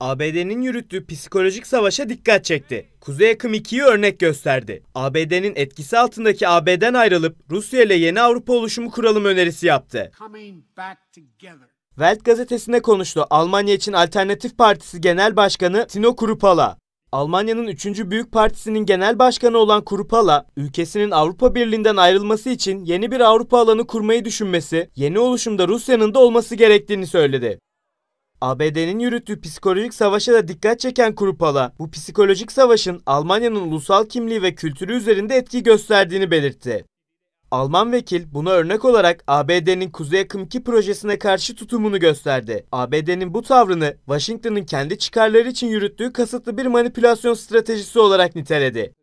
ABD'nin yürüttüğü psikolojik savaşa dikkat çekti. Kuzey Akım 2'yi örnek gösterdi. ABD'nin etkisi altındaki AB'den ayrılıp Rusya ile yeni Avrupa oluşumu kuralım önerisi yaptı. Welt gazetesine konuştu Almanya için Alternatif Partisi Genel Başkanı Tino Kurupala. Almanya'nın 3. Büyük Partisi'nin genel başkanı olan Kurupala, ülkesinin Avrupa Birliği'nden ayrılması için yeni bir Avrupa alanı kurmayı düşünmesi, yeni oluşumda Rusya'nın da olması gerektiğini söyledi. ABD'nin yürüttüğü psikolojik savaşa da dikkat çeken Krupala, bu psikolojik savaşın Almanya'nın ulusal kimliği ve kültürü üzerinde etki gösterdiğini belirtti. Alman vekil buna örnek olarak ABD'nin Kuzey Akım 2 projesine karşı tutumunu gösterdi. ABD'nin bu tavrını Washington'ın kendi çıkarları için yürüttüğü kasıtlı bir manipülasyon stratejisi olarak niteledi.